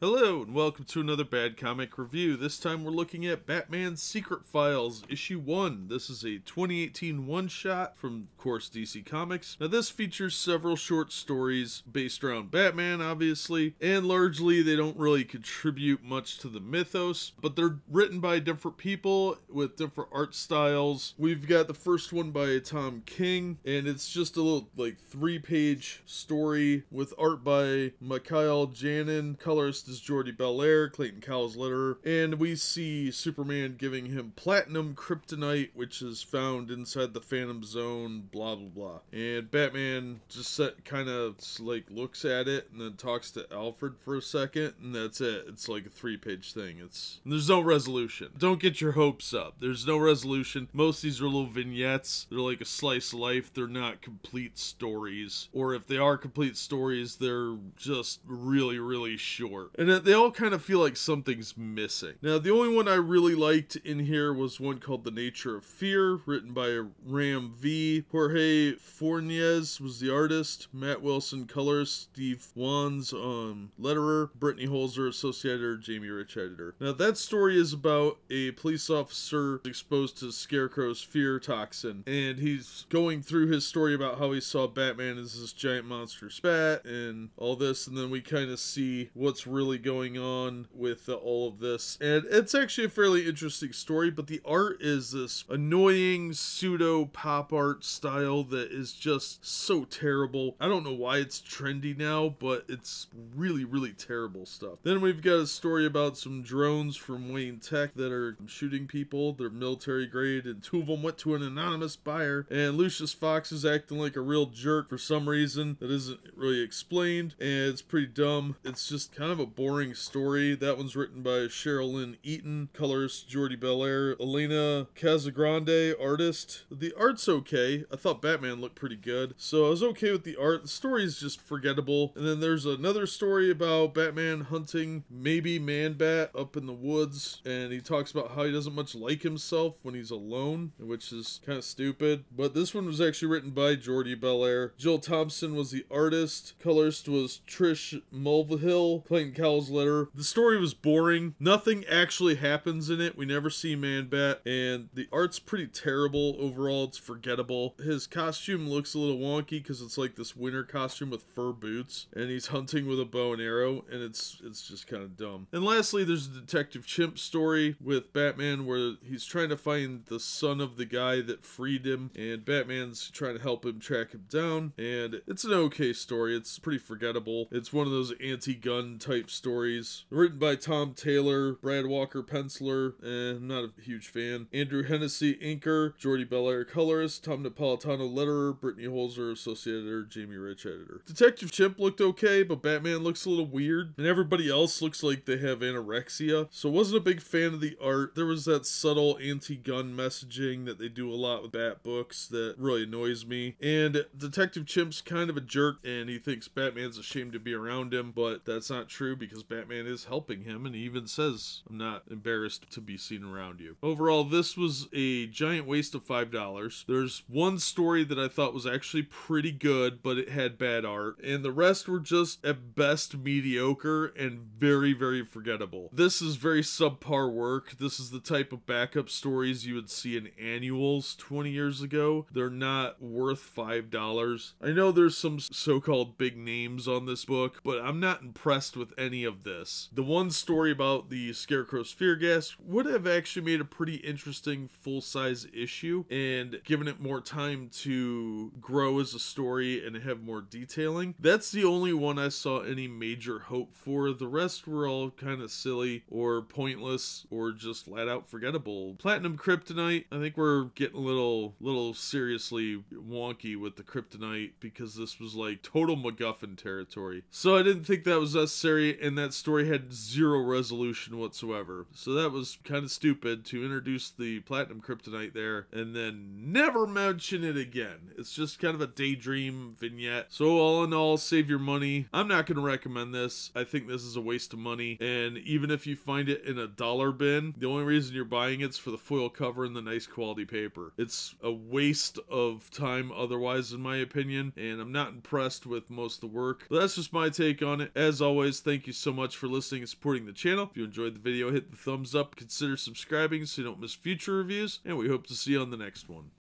Hello, and welcome to another Bad Comic Review. This time we're looking at Batman's Secret Files, Issue 1. This is a 2018 one shot from, of course, DC Comics. Now, this features several short stories based around Batman, obviously, and largely they don't really contribute much to the mythos, but they're written by different people with different art styles. We've got the first one by Tom King, and it's just a little, like, three page story with art by Mikhail Janin, colorist is Jordi Belair, Clayton Cowles' letter, and we see Superman giving him platinum kryptonite, which is found inside the Phantom Zone, blah, blah, blah. And Batman just kind of like looks at it and then talks to Alfred for a second, and that's it. It's like a three page thing. It's There's no resolution. Don't get your hopes up. There's no resolution. Most these are little vignettes. They're like a slice of life. They're not complete stories. Or if they are complete stories, they're just really, really short and they all kind of feel like something's missing. Now, the only one I really liked in here was one called The Nature of Fear, written by Ram V. Jorge Fornes was the artist, Matt Wilson colors, Steve Wands um, letterer, Brittany Holzer associate editor, Jamie Rich editor. Now, that story is about a police officer exposed to Scarecrow's fear toxin, and he's going through his story about how he saw Batman as this giant monster spat and all this, and then we kind of see what's really really going on with uh, all of this. And it's actually a fairly interesting story, but the art is this annoying pseudo pop art style that is just so terrible. I don't know why it's trendy now, but it's really, really terrible stuff. Then we've got a story about some drones from Wayne Tech that are shooting people. They're military grade, and two of them went to an anonymous buyer. And Lucius Fox is acting like a real jerk for some reason that isn't really explained, and it's pretty dumb. It's just kind of a Boring Story. That one's written by Cheryl Lynn Eaton. Colors Jordi Belair. Elena Casagrande, artist. The art's okay. I thought Batman looked pretty good. So I was okay with the art. The story's just forgettable. And then there's another story about Batman hunting maybe Man Bat up in the woods. And he talks about how he doesn't much like himself when he's alone, which is kind of stupid. But this one was actually written by Jordi Belair. Jill Thompson was the artist. Colorist was Trish Mulvihill. Clayton Cal Hell's Letter. The story was boring. Nothing actually happens in it. We never see Man Bat, and the art's pretty terrible overall. It's forgettable. His costume looks a little wonky because it's like this winter costume with fur boots, and he's hunting with a bow and arrow, and it's it's just kind of dumb. And lastly, there's the Detective Chimp story with Batman where he's trying to find the son of the guy that freed him, and Batman's trying to help him track him down. And it's an okay story. It's pretty forgettable. It's one of those anti-gun type stories. Written by Tom Taylor, Brad Walker, penciler, eh, I'm not a huge fan. Andrew Hennessy, inker, Jordy Belair, colorist, Tom Napolitano, letterer, Brittany Holzer, associate editor, Jamie Rich, editor. Detective Chimp looked okay, but Batman looks a little weird, and everybody else looks like they have anorexia, so wasn't a big fan of the art. There was that subtle anti-gun messaging that they do a lot with Bat books that really annoys me, and Detective Chimp's kind of a jerk, and he thinks Batman's ashamed to be around him, but that's not true because because Batman is helping him and he even says, I'm not embarrassed to be seen around you. Overall, this was a giant waste of $5. There's one story that I thought was actually pretty good, but it had bad art, and the rest were just at best mediocre and very, very forgettable. This is very subpar work. This is the type of backup stories you would see in annuals 20 years ago. They're not worth $5. I know there's some so called big names on this book, but I'm not impressed with any any of this. The one story about the Scarecrow's fear gas would have actually made a pretty interesting full size issue and given it more time to grow as a story and have more detailing. That's the only one I saw any major hope for. The rest were all kind of silly or pointless or just flat out forgettable. Platinum Kryptonite, I think we're getting a little, little seriously wonky with the Kryptonite because this was like total MacGuffin territory. So I didn't think that was necessary and that story had zero resolution whatsoever. So that was kind of stupid to introduce the platinum kryptonite there and then never mention it again. It's just kind of a daydream vignette. So all in all, save your money. I'm not going to recommend this. I think this is a waste of money. And even if you find it in a dollar bin, the only reason you're buying it's for the foil cover and the nice quality paper. It's a waste of time otherwise, in my opinion. And I'm not impressed with most of the work. But that's just my take on it. As always, thank you you so much for listening and supporting the channel. If you enjoyed the video, hit the thumbs up, consider subscribing so you don't miss future reviews, and we hope to see you on the next one.